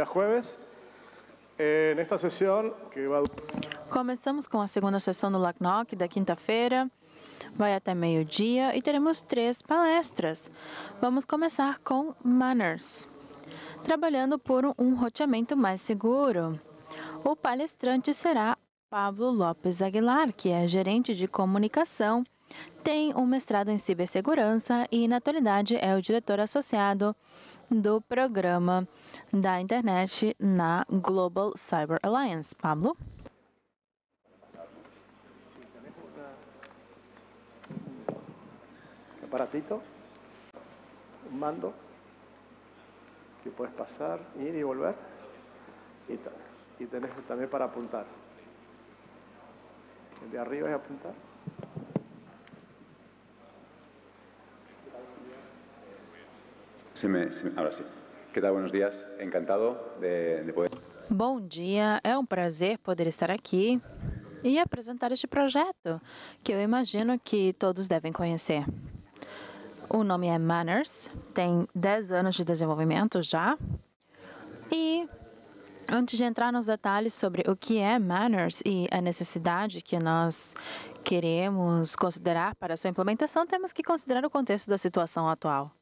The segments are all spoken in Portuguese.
día jueves. En esta sesión que va Começamos com a segunda sessão do LACNOC da quinta-feira. Vai até meio-dia e teremos três palestras. Vamos começar com Manners, trabalhando por um roteamento mais seguro. O palestrante será Pablo Lopes Aguilar, que é gerente de comunicação tem um mestrado em cibersegurança e, na atualidade, é o diretor associado do programa da internet na Global Cyber Alliance. Pablo? Aparatito, mando, que podes passar, ir e volver. e y tenés para apuntar. de arriba é apuntar. Se me, se me, Que tal? Buenos Encantado de, de poder. Bom dia, é um prazer poder estar aqui e apresentar este projeto que eu imagino que todos devem conhecer. O nome é Manners, tem 10 anos de desenvolvimento já. E antes de entrar nos detalhes sobre o que é Manners e a necessidade que nós queremos considerar para sua implementação, temos que considerar o contexto da situação atual.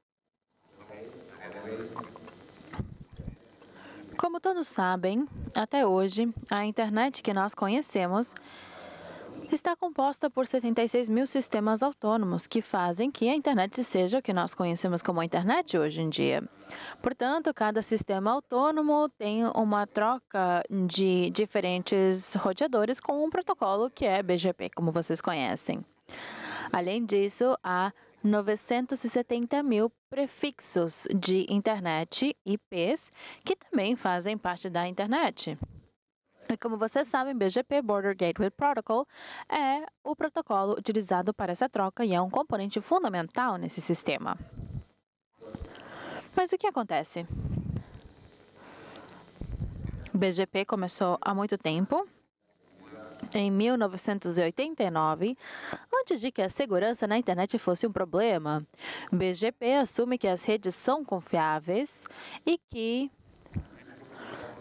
Como todos sabem, até hoje, a internet que nós conhecemos está composta por 76 mil sistemas autônomos que fazem que a internet seja o que nós conhecemos como a internet hoje em dia. Portanto, cada sistema autônomo tem uma troca de diferentes roteadores com um protocolo que é BGP, como vocês conhecem. Além disso, há 970 mil prefixos de internet, IPs, que também fazem parte da internet. E como vocês sabem, BGP, Border Gateway Protocol, é o protocolo utilizado para essa troca e é um componente fundamental nesse sistema. Mas o que acontece? O BGP começou há muito tempo em 1989, antes de que a segurança na internet fosse um problema, BGP assume que as redes são confiáveis e que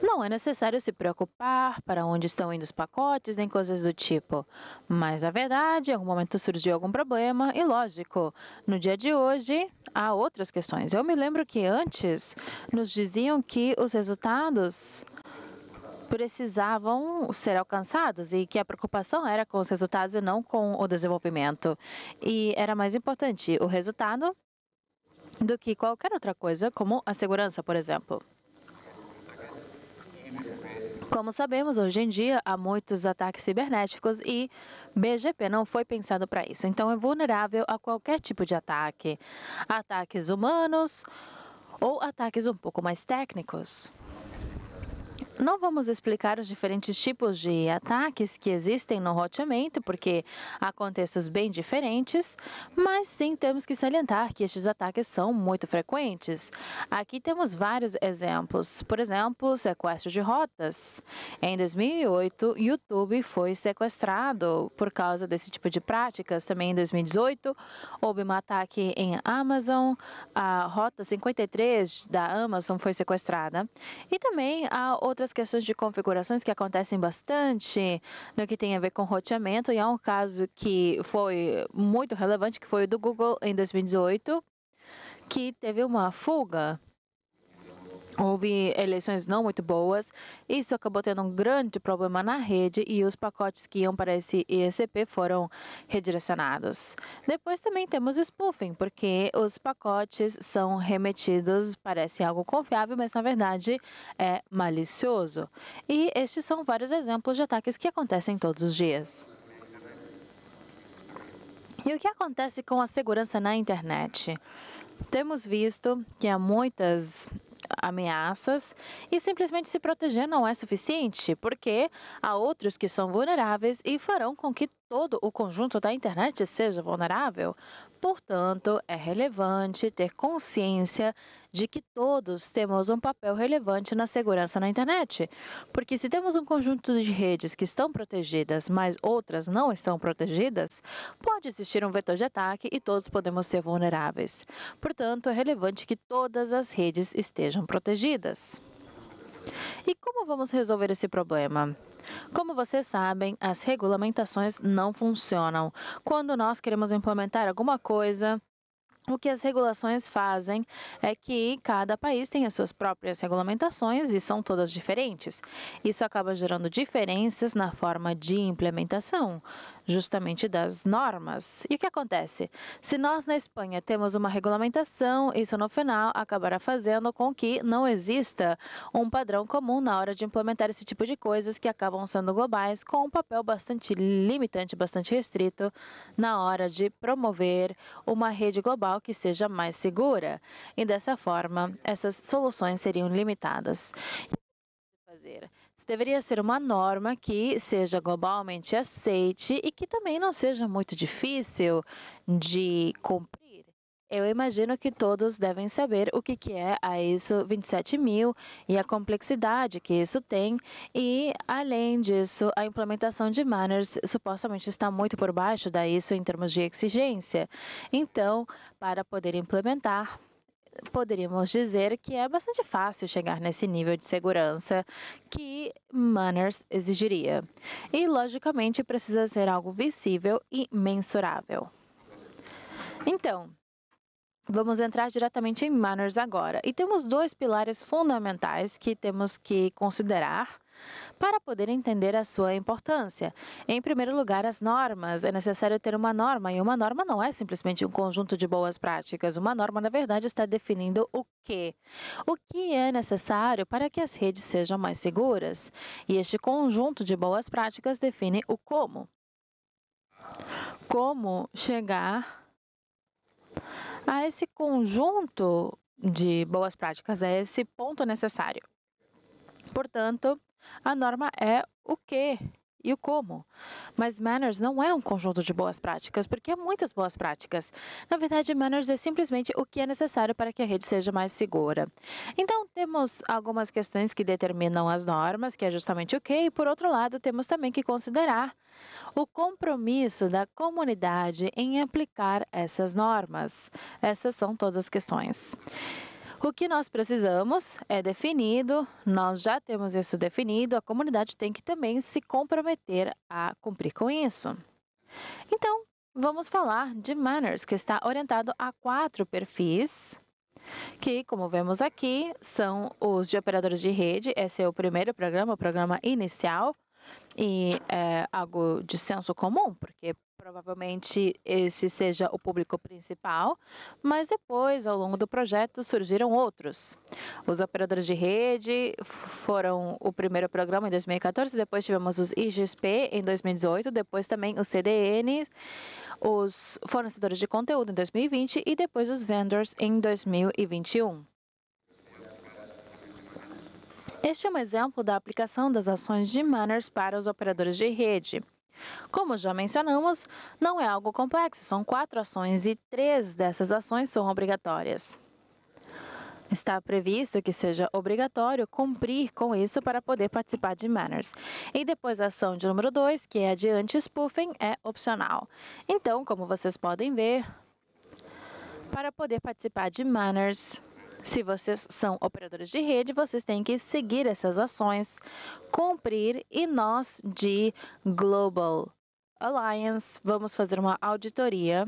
não é necessário se preocupar para onde estão indo os pacotes nem coisas do tipo. Mas a verdade, em algum momento surgiu algum problema e lógico, no dia de hoje há outras questões. Eu me lembro que antes nos diziam que os resultados precisavam ser alcançados e que a preocupação era com os resultados e não com o desenvolvimento. E era mais importante o resultado do que qualquer outra coisa, como a segurança, por exemplo. Como sabemos, hoje em dia há muitos ataques cibernéticos e BGP não foi pensado para isso, então é vulnerável a qualquer tipo de ataque, ataques humanos ou ataques um pouco mais técnicos. Não vamos explicar os diferentes tipos de ataques que existem no roteamento, porque há contextos bem diferentes, mas sim temos que salientar que estes ataques são muito frequentes. Aqui temos vários exemplos. Por exemplo, sequestro de rotas. Em 2008, YouTube foi sequestrado por causa desse tipo de práticas. Também em 2018, houve um ataque em Amazon. A rota 53 da Amazon foi sequestrada. E também há outras outras questões de configurações que acontecem bastante no que tem a ver com roteamento, e há um caso que foi muito relevante, que foi o do Google em 2018, que teve uma fuga Houve eleições não muito boas, isso acabou tendo um grande problema na rede e os pacotes que iam para esse ESP foram redirecionados. Depois também temos spoofing, porque os pacotes são remetidos, parece algo confiável, mas na verdade é malicioso. E estes são vários exemplos de ataques que acontecem todos os dias. E o que acontece com a segurança na internet? Temos visto que há muitas ameaças e simplesmente se proteger não é suficiente, porque há outros que são vulneráveis e farão com que todo o conjunto da internet seja vulnerável. Portanto, é relevante ter consciência de que todos temos um papel relevante na segurança na internet. Porque se temos um conjunto de redes que estão protegidas, mas outras não estão protegidas, pode existir um vetor de ataque e todos podemos ser vulneráveis. Portanto, é relevante que todas as redes estejam protegidas. E como vamos resolver esse problema? Como vocês sabem, as regulamentações não funcionam. Quando nós queremos implementar alguma coisa, o que as regulações fazem é que cada país tem as suas próprias regulamentações e são todas diferentes. Isso acaba gerando diferenças na forma de implementação justamente das normas. E o que acontece? Se nós na Espanha temos uma regulamentação, isso no final acabará fazendo com que não exista um padrão comum na hora de implementar esse tipo de coisas que acabam sendo globais, com um papel bastante limitante, bastante restrito na hora de promover uma rede global que seja mais segura. E dessa forma, essas soluções seriam limitadas. Fazer deveria ser uma norma que seja globalmente aceite e que também não seja muito difícil de cumprir. Eu imagino que todos devem saber o que, que é a ISO 27000 e a complexidade que isso tem. E, além disso, a implementação de Manners supostamente está muito por baixo da ISO em termos de exigência. Então, para poder implementar, poderíamos dizer que é bastante fácil chegar nesse nível de segurança que Manners exigiria. E, logicamente, precisa ser algo visível e mensurável. Então, Vamos entrar diretamente em manners agora. E temos dois pilares fundamentais que temos que considerar para poder entender a sua importância. Em primeiro lugar, as normas. É necessário ter uma norma, e uma norma não é simplesmente um conjunto de boas práticas. Uma norma, na verdade, está definindo o que. O que é necessário para que as redes sejam mais seguras. E este conjunto de boas práticas define o como. Como chegar a esse conjunto de boas práticas, a esse ponto necessário. Portanto, a norma é o que e o como. Mas manners não é um conjunto de boas práticas, porque há muitas boas práticas. Na verdade, manners é simplesmente o que é necessário para que a rede seja mais segura. Então, temos algumas questões que determinam as normas, que é justamente o que, e por outro lado, temos também que considerar o compromisso da comunidade em aplicar essas normas. Essas são todas as questões. O que nós precisamos é definido, nós já temos isso definido, a comunidade tem que também se comprometer a cumprir com isso. Então, vamos falar de Manners, que está orientado a quatro perfis, que, como vemos aqui, são os de operadores de rede. Esse é o primeiro programa, o programa inicial e é, algo de senso comum, porque provavelmente esse seja o público principal, mas depois, ao longo do projeto, surgiram outros. Os operadores de rede foram o primeiro programa em 2014, depois tivemos os IGSP em 2018, depois também os CDN, os fornecedores de conteúdo em 2020 e depois os vendors em 2021. Este é um exemplo da aplicação das ações de Manners para os operadores de rede. Como já mencionamos, não é algo complexo, são quatro ações e três dessas ações são obrigatórias. Está previsto que seja obrigatório cumprir com isso para poder participar de Manners. E depois a ação de número 2, que é a de anti-spoofing, é opcional. Então, como vocês podem ver, para poder participar de Manners, se vocês são operadores de rede, vocês têm que seguir essas ações, cumprir e nós de Global Alliance vamos fazer uma auditoria.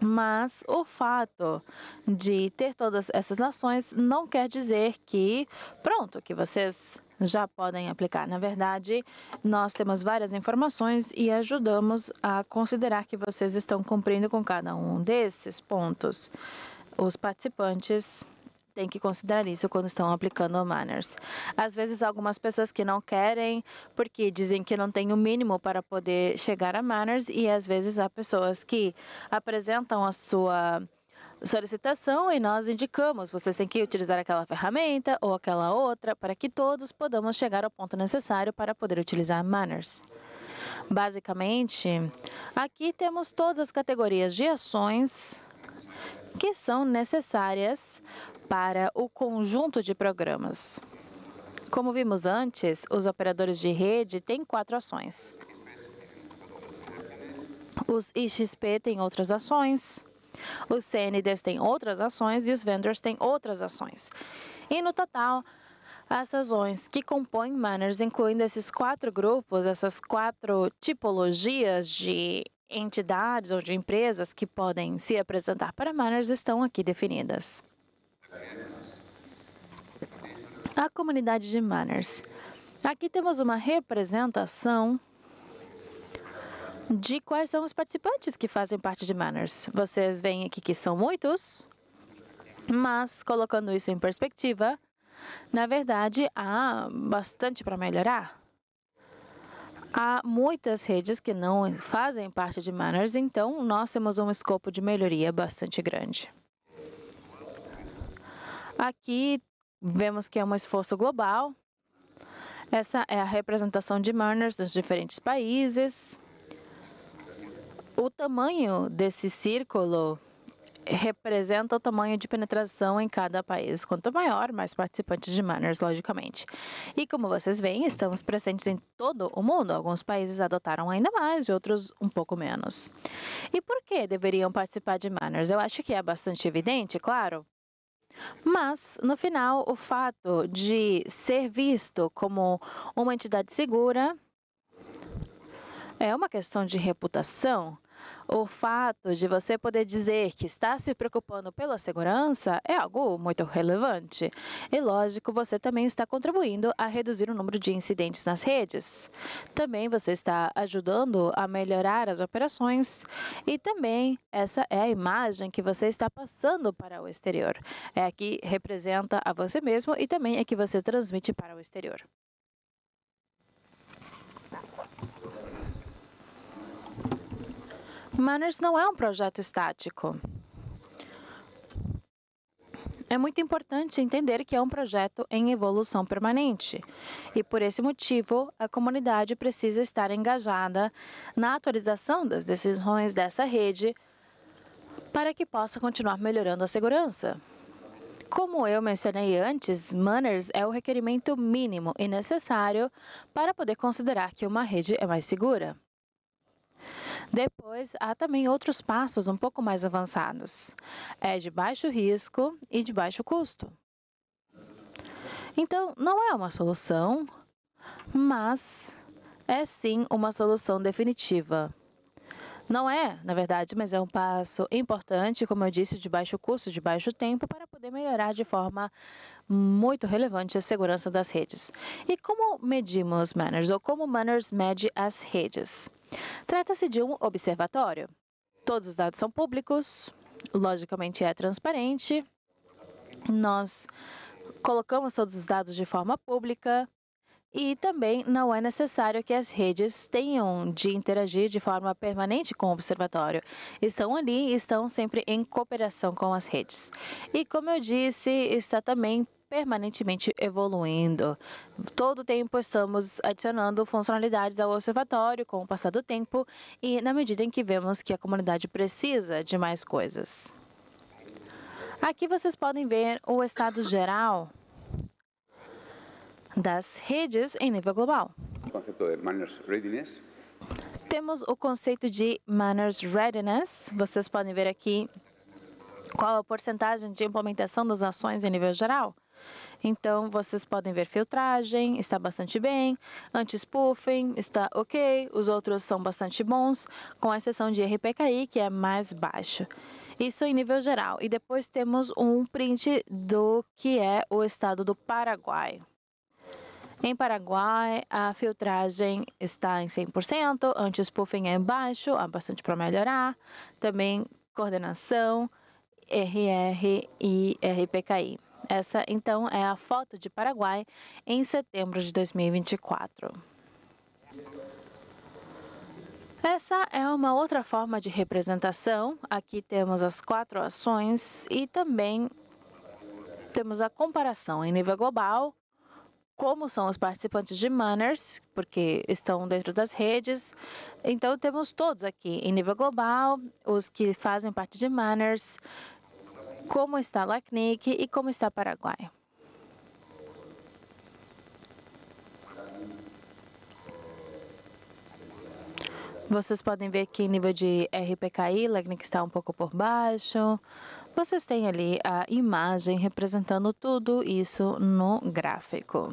Mas o fato de ter todas essas ações não quer dizer que, pronto, que vocês já podem aplicar. Na verdade, nós temos várias informações e ajudamos a considerar que vocês estão cumprindo com cada um desses pontos os participantes têm que considerar isso quando estão aplicando manners. Às vezes, algumas pessoas que não querem, porque dizem que não tem o mínimo para poder chegar a manners, e às vezes há pessoas que apresentam a sua solicitação e nós indicamos, vocês têm que utilizar aquela ferramenta ou aquela outra para que todos podamos chegar ao ponto necessário para poder utilizar manners. Basicamente, aqui temos todas as categorias de ações que são necessárias para o conjunto de programas. Como vimos antes, os operadores de rede têm quatro ações. Os IXP têm outras ações, os CNDs têm outras ações e os vendors têm outras ações. E no total, as razões que compõem Manners, incluindo esses quatro grupos, essas quatro tipologias de entidades ou de empresas que podem se apresentar para miners estão aqui definidas. A comunidade de miners. Aqui temos uma representação de quais são os participantes que fazem parte de miners. Vocês veem aqui que são muitos, mas colocando isso em perspectiva, na verdade, há bastante para melhorar. Há muitas redes que não fazem parte de Manners, então nós temos um escopo de melhoria bastante grande. Aqui vemos que é um esforço global. Essa é a representação de Manners nos diferentes países. O tamanho desse círculo representa o tamanho de penetração em cada país. Quanto maior, mais participantes de Manners, logicamente. E como vocês veem, estamos presentes em todo o mundo. Alguns países adotaram ainda mais e outros um pouco menos. E por que deveriam participar de Manners? Eu acho que é bastante evidente, claro. Mas, no final, o fato de ser visto como uma entidade segura é uma questão de reputação o fato de você poder dizer que está se preocupando pela segurança é algo muito relevante. E lógico, você também está contribuindo a reduzir o número de incidentes nas redes. Também você está ajudando a melhorar as operações e também essa é a imagem que você está passando para o exterior. É a que representa a você mesmo e também é que você transmite para o exterior. Manners não é um projeto estático. É muito importante entender que é um projeto em evolução permanente e, por esse motivo, a comunidade precisa estar engajada na atualização das decisões dessa rede para que possa continuar melhorando a segurança. Como eu mencionei antes, Manners é o requerimento mínimo e necessário para poder considerar que uma rede é mais segura. Depois, há também outros passos um pouco mais avançados. É de baixo risco e de baixo custo. Então, não é uma solução, mas é sim uma solução definitiva. Não é, na verdade, mas é um passo importante, como eu disse, de baixo custo, de baixo tempo, para poder melhorar de forma muito relevante a segurança das redes. E como medimos manners, ou como manners mede as redes? Trata-se de um observatório. Todos os dados são públicos, logicamente é transparente. Nós colocamos todos os dados de forma pública e também não é necessário que as redes tenham de interagir de forma permanente com o observatório. Estão ali e estão sempre em cooperação com as redes. E como eu disse, está também permanentemente evoluindo. Todo o tempo estamos adicionando funcionalidades ao observatório com o passar do tempo e na medida em que vemos que a comunidade precisa de mais coisas. Aqui vocês podem ver o estado geral das redes em nível global. O conceito de Manners Readiness. Temos o conceito de Manners Readiness. Vocês podem ver aqui qual a é porcentagem de implementação das ações em nível geral. Então vocês podem ver filtragem, está bastante bem, anti-spoofing, está ok, os outros são bastante bons, com exceção de RPKI, que é mais baixo. Isso em nível geral. E depois temos um print do que é o estado do Paraguai. Em Paraguai, a filtragem está em 100%, anti-spoofing é baixo, há bastante para melhorar. Também coordenação, RR e RPKI. Essa, então, é a foto de Paraguai em setembro de 2024. Essa é uma outra forma de representação. Aqui temos as quatro ações e também temos a comparação em nível global, como são os participantes de Manners, porque estão dentro das redes. Então, temos todos aqui em nível global, os que fazem parte de Manners, como está LACNIC e como está Paraguai. Vocês podem ver que em nível de RPKI, LACNIC está um pouco por baixo. Vocês têm ali a imagem representando tudo isso no gráfico.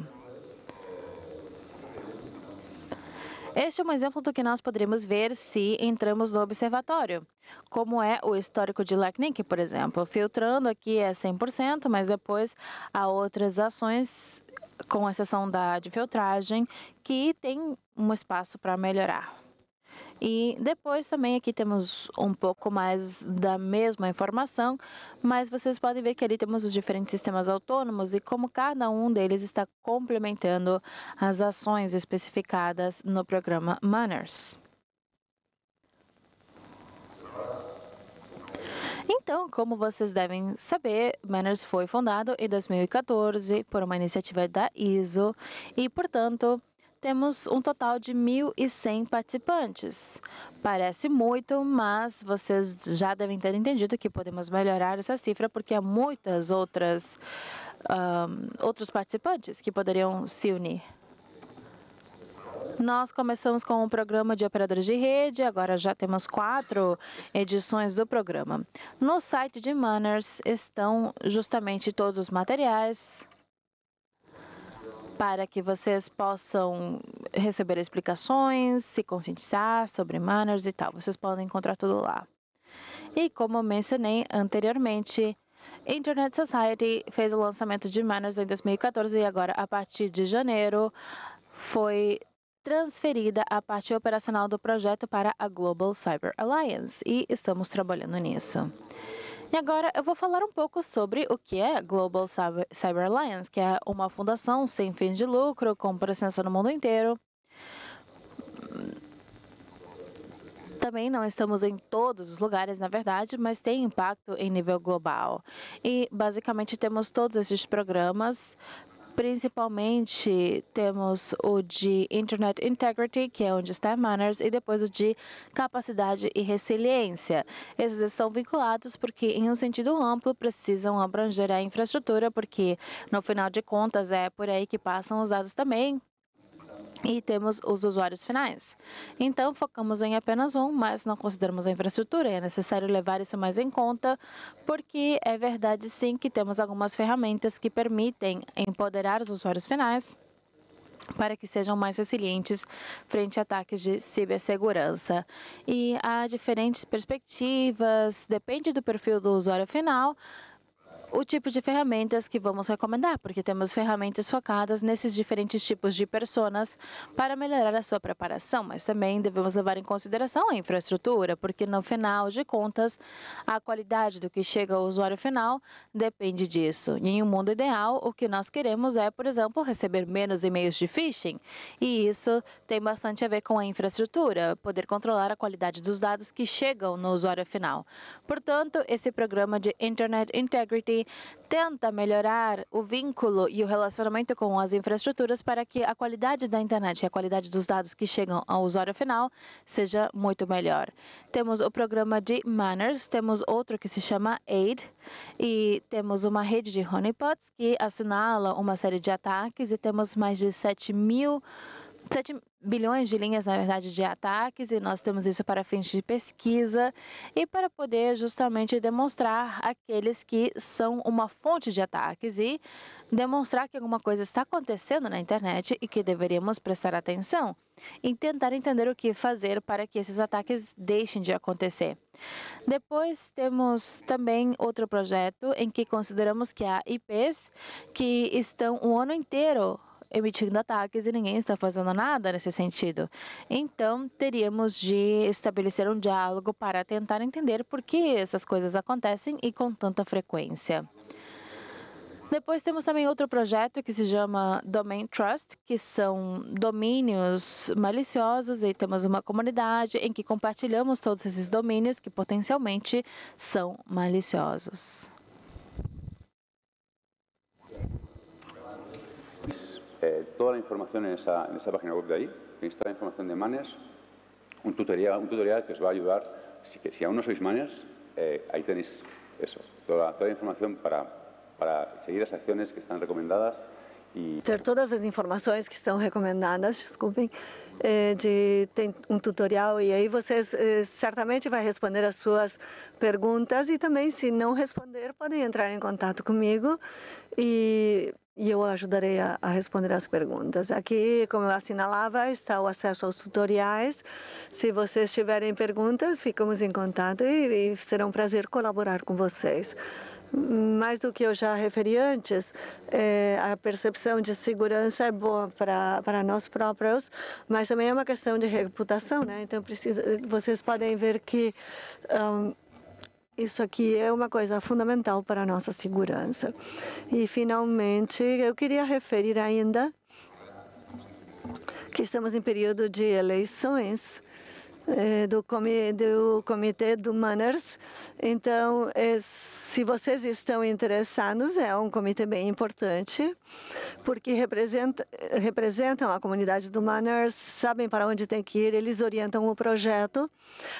Este é um exemplo do que nós poderíamos ver se entramos no observatório, como é o histórico de Lacnic, por exemplo. Filtrando aqui é 100%, mas depois há outras ações, com exceção da de filtragem, que tem um espaço para melhorar. E depois também aqui temos um pouco mais da mesma informação, mas vocês podem ver que ali temos os diferentes sistemas autônomos e como cada um deles está complementando as ações especificadas no programa Manners. Então, como vocês devem saber, Manners foi fundado em 2014 por uma iniciativa da ISO e, portanto, temos um total de 1.100 participantes. Parece muito, mas vocês já devem ter entendido que podemos melhorar essa cifra, porque há muitas outras um, outros participantes que poderiam se unir. Nós começamos com o um programa de operadores de rede, agora já temos quatro edições do programa. No site de Manners estão justamente todos os materiais para que vocês possam receber explicações, se conscientizar sobre manners e tal. Vocês podem encontrar tudo lá. E como mencionei anteriormente, Internet Society fez o lançamento de Manners em 2014 e agora, a partir de janeiro, foi transferida a parte operacional do projeto para a Global Cyber Alliance e estamos trabalhando nisso. E agora eu vou falar um pouco sobre o que é Global Cyber Alliance, que é uma fundação sem fins de lucro, com presença no mundo inteiro. Também não estamos em todos os lugares, na verdade, mas tem impacto em nível global. E basicamente temos todos esses programas Principalmente temos o de Internet Integrity, que é onde está Manners, e depois o de capacidade e resiliência. Esses são vinculados porque, em um sentido amplo, precisam abranger a infraestrutura, porque, no final de contas, é por aí que passam os dados também, e temos os usuários finais. Então, focamos em apenas um, mas não consideramos a infraestrutura. É necessário levar isso mais em conta, porque é verdade, sim, que temos algumas ferramentas que permitem empoderar os usuários finais para que sejam mais resilientes frente a ataques de cibersegurança. E há diferentes perspectivas, depende do perfil do usuário final, o tipo de ferramentas que vamos recomendar, porque temos ferramentas focadas nesses diferentes tipos de pessoas para melhorar a sua preparação, mas também devemos levar em consideração a infraestrutura, porque no final de contas, a qualidade do que chega ao usuário final depende disso. E em um mundo ideal, o que nós queremos é, por exemplo, receber menos e-mails de phishing, e isso tem bastante a ver com a infraestrutura, poder controlar a qualidade dos dados que chegam no usuário final. Portanto, esse programa de Internet Integrity tenta melhorar o vínculo e o relacionamento com as infraestruturas para que a qualidade da internet e a qualidade dos dados que chegam ao usuário final seja muito melhor. Temos o programa de Manners, temos outro que se chama AID e temos uma rede de honeypots que assinala uma série de ataques e temos mais de 7 mil 7 bilhões de linhas, na verdade, de ataques, e nós temos isso para fins de pesquisa e para poder justamente demonstrar aqueles que são uma fonte de ataques e demonstrar que alguma coisa está acontecendo na internet e que deveríamos prestar atenção e tentar entender o que fazer para que esses ataques deixem de acontecer. Depois temos também outro projeto em que consideramos que há IPs que estão o ano inteiro emitindo ataques e ninguém está fazendo nada nesse sentido. Então, teríamos de estabelecer um diálogo para tentar entender por que essas coisas acontecem e com tanta frequência. Depois temos também outro projeto que se chama Domain Trust, que são domínios maliciosos e temos uma comunidade em que compartilhamos todos esses domínios que potencialmente são maliciosos. Eh, toda la información en esa, en esa, página web de ahí, que está la información de manes, un tutorial, un tutorial que os va a ayudar, si, que, si aún no sois manes, eh, ahí tenéis eso, toda, toda la información para, para seguir las acciones que están recomendadas y Ter todas las informaciones que están recomendadas, desculpem, eh, de, un tutorial y ahí ustedes ciertamente certamente a responder a sus preguntas y también si no responder pueden entrar en contato conmigo e eu ajudarei a, a, responder as perguntas. Aqui, como eu assinalava, está o acesso aos tutoriais. Se vocês tiverem perguntas, ficamos em contato e, e será um prazer colaborar com vocês. Mais do que eu já referi antes, é, a percepção de segurança é boa para nós próprios, mas também é uma questão de reputação, né? Então, precisa, vocês podem ver que um, isso aqui é uma coisa fundamental para a nossa segurança. E, finalmente, eu queria referir ainda que estamos em período de eleições eh, do, Comitê do Manners. Então, eh, se vocês estão interessados, é um comitê bem importante, porque representa, representam a comunidade do Manners, sabem para onde tem que ir, eles orientam o projeto.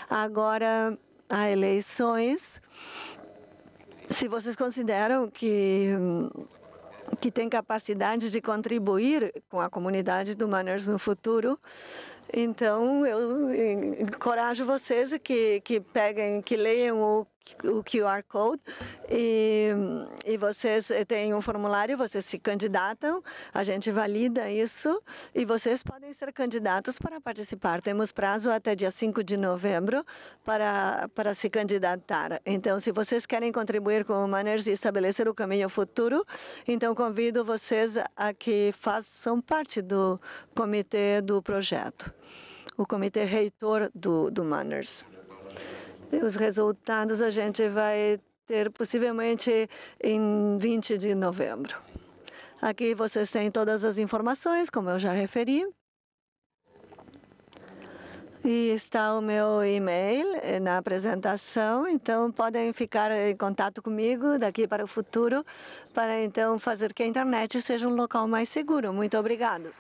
Agora, a eleições, se vocês consideram que que tem capacidade de contribuir com a comunidade do Manners no futuro. Então, eu encorajo vocês que, que peguem, que leiam o o QR Code e, e vocês eh, têm um formulário, vocês se candidatam, a gente valida isso e vocês podem ser candidatos para participar. Temos prazo até dia 5 de novembro para, para se candidatar. Então, se vocês querem contribuir com o Manners e estabelecer o caminho futuro, então convido vocês a que façam parte do comitê do projeto, o comitê reitor do, do Manners os resultados a gente vai ter possivelmente em 20 de novembro. Aqui vocês têm todas as informações, como eu já referi. E está o meu e-mail eh, na apresentação, então podem ficar em contato comigo daqui para o futuro, para então fazer que a internet seja um local mais seguro. Muito obrigado.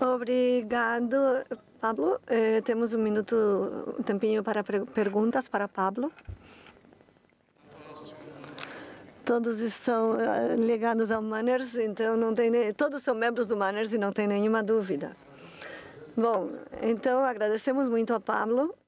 Obrigado, Pablo. Eh, temos um minuto, um tempinho para perguntas para Pablo. Todos são eh, ligados ao Manners, então não tem nem... todos são membros do Manners e não tem nenhuma dúvida. Bom, então agradecemos muito a Pablo